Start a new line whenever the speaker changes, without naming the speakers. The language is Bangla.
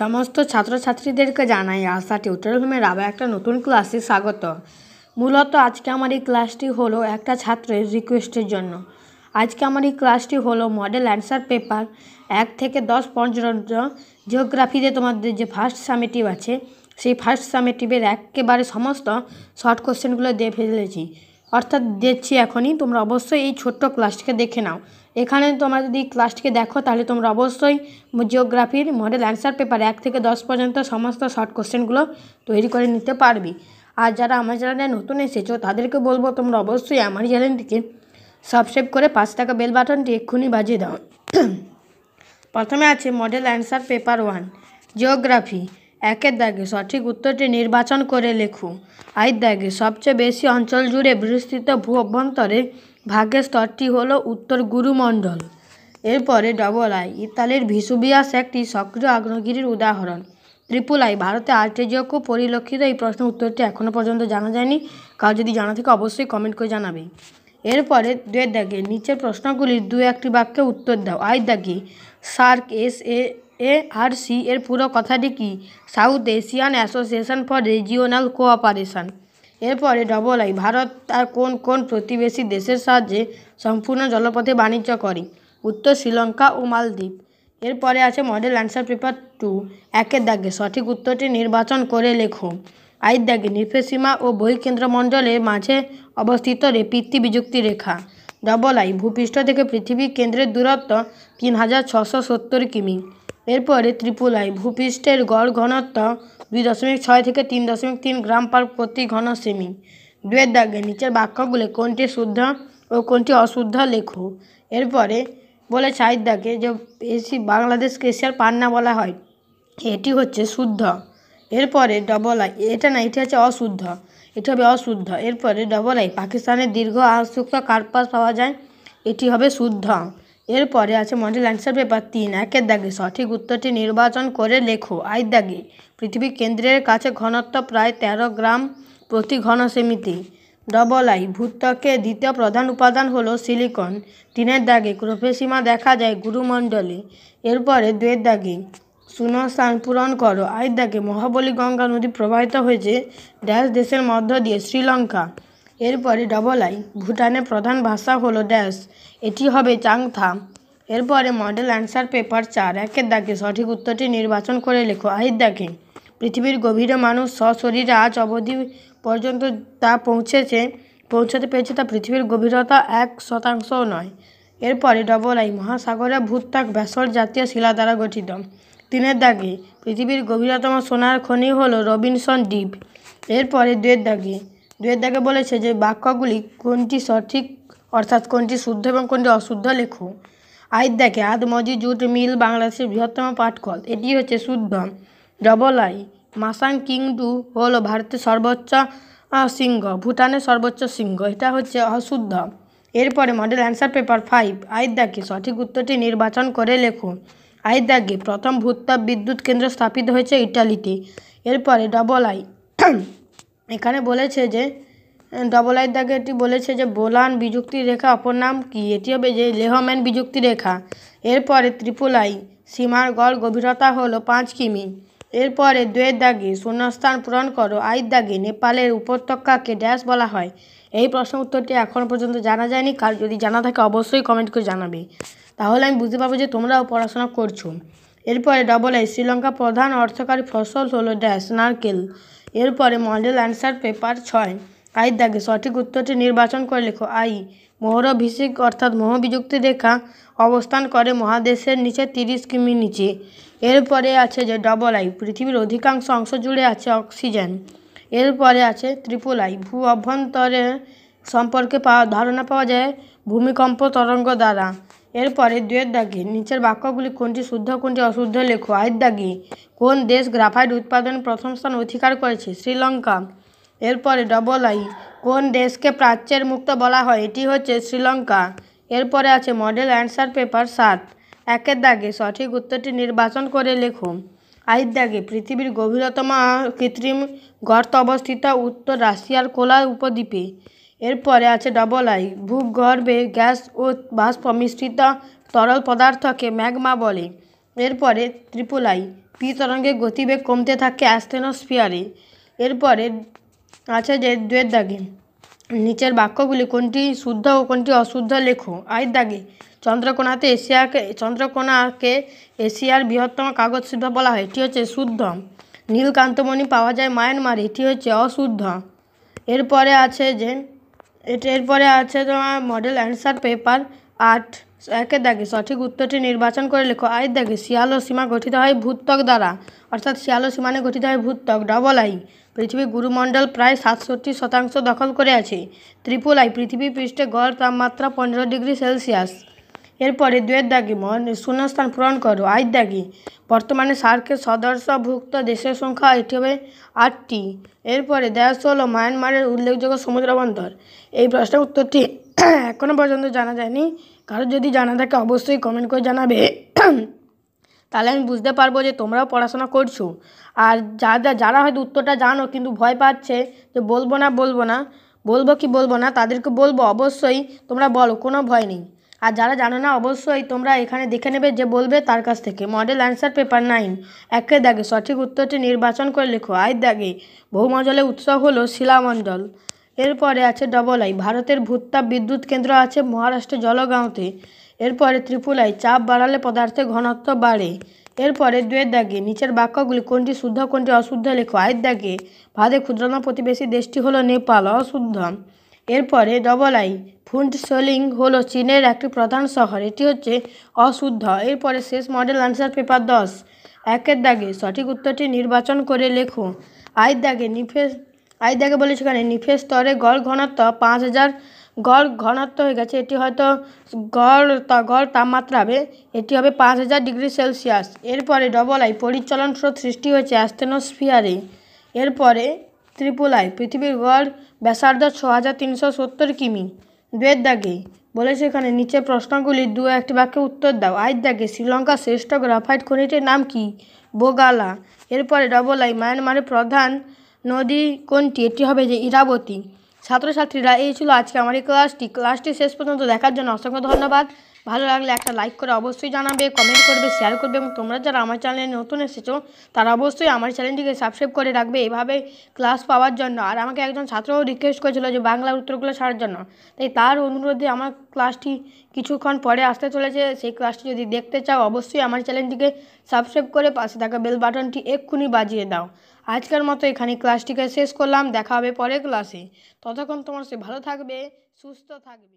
সমস্ত ছাত্রছাত্রীদেরকে জানাই আশা টিউটোরিয়াল হোমের আবার একটা নতুন ক্লাসে স্বাগত মূলত আজকে আমার এই ক্লাসটি হলো একটা ছাত্রের রিকোয়েস্টের জন্য আজকে আমার এই ক্লাসটি হলো মডেল অ্যান্সার পেপার এক থেকে দশ পর্যন্ত জিওগ্রাফিতে তোমাদের যে ফার্স্ট সামেটিভ আছে সেই ফার্স্ট সামেটিভের একেবারে সমস্ত শর্ট কোশ্চেনগুলো দিয়ে ফেলেছি অর্থাৎ দেখছি এখনই তোমরা অবশ্যই এই ছোট্ট ক্লাসটিকে দেখে নাও এখানে তোমরা যদি ক্লাসটিকে দেখো তাহলে তোমরা অবশ্যই জিওগ্রাফির মডেল অ্যান্সার পেপার এক থেকে দশ পর্যন্ত সমস্ত শর্ট কোশ্চেনগুলো তৈরি করে নিতে পারবি আর যারা আমার চ্যানেলে নতুন এসেছো তাদেরকে বলবো তোমরা অবশ্যই আমার চ্যানেলটিকে সাবস্ক্রাইব করে পাঁচ টাকা বেল বাটনটি এক্ষুনি বাজিয়ে দাও প্রথমে আছে model answer paper one geography একের দাগে সঠিক উত্তরটি নির্বাচন করে লেখো আয়ের দাগে সবচেয়ে বেশি অঞ্চল জুড়ে বিস্তৃত ভূ অভ্যন্তরে ভাগ্যের স্তরটি হল উত্তর গুরুমণ্ডল এরপরে ডবল আই ইতালির ভিসুবিয়াস একটি সক্রিয় আগ্নেয়গিরির উদাহরণ ত্রিপুল আই ভারতে আর্টেজিয়কও পরিলক্ষিত এই প্রশ্নের উত্তরটি এখনও পর্যন্ত জানা যায়নি কার যদি জানা থাকে অবশ্যই কমেন্ট করে জানাবে এরপরে দুয়ের দাগে নিচের প্রশ্নগুলির দু একটি বাক্যে উত্তর দাও আই দাগে SAARC S A A R C এর পুরো কথাটি কি South Asian association for regional cooperation এরপরে ডবল আই ভারত তার কোন কোন প্রতিবেশী দেশের সাহায্যে সম্পূর্ণ জলপথে বাণিজ্য করে উত্তর শ্রীলঙ্কা ও মালদ্বীপ এরপরে আছে মডেল অ্যান্সার পেপার টু একের দাগে সঠিক উত্তরটি নির্বাচন করে লেখো আয়ের দাগে নির্ফেসীমা ও মণ্ডলের মাঝে অবস্থিত রে পিতৃ বিযুক্তি রেখা ডবল আই ভূপৃষ্ঠ থেকে পৃথিবী কেন্দ্রের দূরত্ব তিন হাজার ছশো সত্তর কিমি এরপরে ত্রিপুল আই ভূপৃষ্ঠের গড় ঘনত্ব দুই দশমিক ছয় থেকে তিন দশমিক তিন গ্রাম পার প্রতি ঘন সেমি দুয়ের দাগে নিচের বাক্যগুলি কোনটি শুদ্ধ ও কোনটি অশুদ্ধ লেখো এরপরে বলে ছাই দাগে যে এসি বাংলাদেশকে এশিয়ার পান্না বলা হয় এটি হচ্ছে শুদ্ধ এরপরে ডবল আই এটা না এটি হচ্ছে অশুদ্ধ এটি হবে অশুদ্ধ এরপরে ডবল আই পাকিস্তানের দীর্ঘ আহসুক্ত কার্পাস পাওয়া যায় এটি হবে শুদ্ধ এরপরে আছে মডেল অ্যান্সার পেপার তিন একের দাগে সঠিক উত্তরটি নির্বাচন করে লেখো আয়ের দাগে পৃথিবী কেন্দ্রের কাছে ঘনত্ব প্রায় ১৩ গ্রাম প্রতি ঘন সেমিতে ডবল আই ভূত্বকের দ্বিতীয় প্রধান উপাদান হলো সিলিকন তিনের দাগে ক্রোফেসিমা দেখা যায় গুরুমণ্ডলে এরপরে দুয়ের দাগে শূন্যস্থান পূরণ করো আয়ের দাগে মহাবলী গঙ্গা নদী প্রবাহিত হয়েছে ড্যাশ দেশের মধ্য দিয়ে শ্রীলঙ্কা এরপরে ডবল আই ভুটানের প্রধান ভাষা হলো ড্যাশ এটি হবে চাংথা এরপরে মডেল অ্যান্সার পেপার চার একের দাগে সঠিক উত্তরটি নির্বাচন করে লেখো আহির দাগে পৃথিবীর গভীরে মানুষ সশরীরে আজ অবধি পর্যন্ত তা পৌঁছেছে পৌঁছাতে পেরেছে তা পৃথিবীর গভীরতা এক শতাংশও নয় এরপরে ডবল আই মহাসাগরে ভূতাক ব্যাসল জাতীয় শিলা দ্বারা গঠিত তিনের দাগে পৃথিবীর গভীরতম সোনার খনি হল রবিনসন দ্বীপ এরপরে দুয়ের দাগে দাকে বলেছে যে বাক্যগুলি কোনটি সঠিক অর্থাৎ কোনটি শুদ্ধ এবং কোনটি অশুদ্ধ লেখো আইদাকে আদ মজি জুট মিল বাংলাদেশের বৃহত্তম পাটকল এটি হচ্ছে শুদ্ধ ডবল আই মাসাং কিংডু হলো ভারতের সর্বোচ্চ সিংহ ভুটানের সর্বোচ্চ সিংহ এটা হচ্ছে অশুদ্ধ এরপরে মডেল অ্যান্সার পেপার ফাইভ আইদাকে সঠিক উত্তরটি নির্বাচন করে লেখো আইদাকে প্রথম ভূত্তাপ বিদ্যুৎ কেন্দ্র স্থাপিত হয়েছে ইটালিতে এরপরে ডবল আই এখানে বলেছে যে ডবল আই দাগে এটি বলেছে যে বোলান বিযুক্তি রেখা অপর নাম কি এটি হবে যে লেহম্যান বিযুক্তি রেখা এরপরে ত্রিপুল আই সীমার গড় গভীরতা হলো পাঁচ কিমি এরপরে দুয়ের দাগে শূন্যস্থান পূরণ করো আইর দাগে নেপালের উপত্যকাকে ড্যাশ বলা হয় এই প্রশ্ন উত্তরটি এখন পর্যন্ত জানা যায়নি কার যদি জানা থাকে অবশ্যই কমেন্ট করে জানাবে তাহলে আমি বুঝতে পারবো যে তোমরাও পড়াশোনা করছো এরপরে ডবল এই শ্রীলঙ্কা প্রধান অর্থকারী ফসল হলো ড্যাশ নারকেল এরপরে মডেল অ্যান্সার পেপার ছয় আই দাগে সঠিক উত্তরটি নির্বাচন করে লেখো আই মোহরভিষেক অর্থাৎ মোহবিযুক্ত রেখা অবস্থান করে মহাদেশের নিচে তিরিশ কিমি নিচে এরপরে আছে যে ডবল আই পৃথিবীর অধিকাংশ অংশ জুড়ে আছে অক্সিজেন এরপরে আছে ত্রিপল আই ভূ অভ্যন্তরে সম্পর্কে পাওয়া ধারণা পাওয়া যায় ভূমিকম্প তরঙ্গ দ্বারা এরপরে দুয়ের দাগে নিচের বাক্যগুলি কোনটি শুদ্ধ কোনটি অশুদ্ধ লেখো আয়ের দাগে কোন দেশ গ্রাফাইট উৎপাদন প্রথম স্থান অধিকার করেছে শ্রীলঙ্কা এরপরে ডবল আই কোন দেশকে প্রাচ্যের মুক্ত বলা হয় এটি হচ্ছে শ্রীলঙ্কা এরপরে আছে মডেল অ্যান্সার পেপার সাত একের দাগে সঠিক উত্তরটি নির্বাচন করে লেখো আয়ের দাগে পৃথিবীর গভীরতম কৃত্রিম গর্ত অবস্থিত উত্তর রাশিয়ার কোলা উপদ্বীপে এরপরে আছে ডবল আই ভূগর্ভে গ্যাস ও বাষ্প মিশ্রিত তরল পদার্থকে ম্যাগমা বলে এরপরে ত্রিপুল আই পি তরঙ্গের গতিবেগ কমতে থাকে অ্যাস্থেনোস্ফিয়ারে এরপরে আছে যে দুয়ের দাগে নিচের বাক্যগুলি কোনটি শুদ্ধ ও কোনটি অশুদ্ধ লেখো আয়ের দাগে চন্দ্রকোনাতে এশিয়াকে চন্দ্রকোনাকে এশিয়ার বৃহত্তম কাগজ শিল্প বলা হয় এটি হচ্ছে শুদ্ধ নীলকান্তমণি পাওয়া যায় মায়ানমারে এটি হচ্ছে অশুদ্ধ এরপরে আছে যে এটা এরপরে আছে তোমার মডেল অ্যান্সার পেপার আট একের দাগে সঠিক উত্তরটি নির্বাচন করে লেখো আয়ের দাগে শিয়াল ও সীমা গঠিত হয় ভূত্বক দ্বারা অর্থাৎ শিয়াল ও সীমানে গঠিত হয় ভূত্বক ডবল আই পৃথিবীর গুরুমণ্ডল প্রায় সাতষট্টি শতাংশ দখল করে আছে ত্রিপুল আই পৃথিবী পৃষ্ঠে গড় তাপমাত্রা পনেরো ডিগ্রি সেলসিয়াস এরপরে দুয়ের দাগি মন শূন্যস্থান পূরণ করো আট দাগি বর্তমানে সার্কের সদস্যভুক্ত দেশের সংখ্যা এটি হবে আটটি এরপরে দেশ হলো মায়ানমারের উল্লেখযোগ্য সমুদ্র বন্দর এই প্রশ্নের উত্তরটি এখনও পর্যন্ত জানা যায়নি কারো যদি জানা থাকে অবশ্যই কমেন্ট করে জানাবে তাহলে আমি বুঝতে পারবো যে তোমরাও পড়াশোনা করছো আর যারা যারা হয়তো উত্তরটা জানো কিন্তু ভয় পাচ্ছে যে বলবো না বলবো না বলবো কি বলবো না তাদেরকে বলবো অবশ্যই তোমরা বলো কোনো ভয় নেই আর যারা জানো না অবশ্যই তোমরা এখানে দেখে নেবে যে বলবে তার কাছ থেকে মডেল অ্যান্সার পেপার নাইন একে দাগে সঠিক উত্তরটি নির্বাচন করে লেখো আয় দাগে ভৌমজলের উৎস হলো শিলামণ্ডল এরপরে আছে ডবল আই ভারতের ভূত্তাপ বিদ্যুৎ কেন্দ্র আছে মহারাষ্ট্রের জলগাঁওতে এরপরে ত্রিপুল আই চাপ বাড়ালে পদার্থের ঘনত্ব বাড়ে এরপরে দুয়ের দাগে নিচের বাক্যগুলি কোনটি শুদ্ধ কোনটি অশুদ্ধ লেখো আয়ের দাগে ভারতের ক্ষুদ্রতম প্রতিবেশী দেশটি হলো নেপাল অশুদ্ধ এরপরে ডবল আই ফুন্টসোলিং হলো চীনের একটি প্রধান শহর এটি হচ্ছে অশুদ্ধ এরপরে শেষ মডেল আনসার পেপার দশ একের দাগে সঠিক উত্তরটি নির্বাচন করে লেখো আয়ের দাগে নিফেস আয়ের দাগে বলে সেখানে নিফেস স্তরে গড় ঘনত্ব পাঁচ হাজার গড় ঘনত্ব হয়ে গেছে এটি হয়তো গড় গড় তাপমাত্রা হবে এটি হবে পাঁচ হাজার ডিগ্রি সেলসিয়াস এরপরে ডবল আই পরিচলন স্রোত সৃষ্টি হয়েছে অ্যাস্থেনোস্ফিয়ারে এরপরে ত্রিপুলায় পৃথিবীর গড় ব্যাসার্ধ ছ হাজার তিনশো সত্তর কিমি দুয়ের দাগে বলে সেখানে নিচে প্রশ্নগুলির দু একটি বাক্যে উত্তর দাও আয়ের দাগে শ্রীলঙ্কার শ্রেষ্ঠ গ্রাফাইট খনিটির নাম কি বোগালা এরপরে ডবল আই মায়ানমারের প্রধান নদী কোনটি এটি হবে যে ইরাবতী ছাত্রছাত্রীরা এই ছিল আজকে আমার এই ক্লাসটি ক্লাসটি শেষ পর্যন্ত দেখার জন্য অসংখ্য ধন্যবাদ ভালো লাগলে একটা লাইক করে অবশ্যই জানাবে কমেন্ট করবে শেয়ার করবে এবং তোমরা যারা আমার চ্যানেলে নতুন এসেছো তারা অবশ্যই আমার চ্যানেলটিকে সাবস্ক্রাইব করে রাখবে এভাবে ক্লাস পাওয়ার জন্য আর আমাকে একজন ছাত্র রিকোয়েস্ট করেছিল যে বাংলার উত্তরগুলো ছাড়ার জন্য তাই তার অনুরোধে আমার ক্লাসটি কিছুক্ষণ পরে আসতে চলেছে সেই ক্লাসটি যদি দেখতে চাও অবশ্যই আমার চ্যানেলটিকে সাবস্ক্রাইব করে পাশে থাকা বেল বাটনটি এক্ষুনি বাজিয়ে দাও আজকের মতো এখানে ক্লাসটিকে শেষ করলাম দেখা হবে পরের ক্লাসে ততক্ষণ তোমার সে ভালো থাকবে সুস্থ থাকবে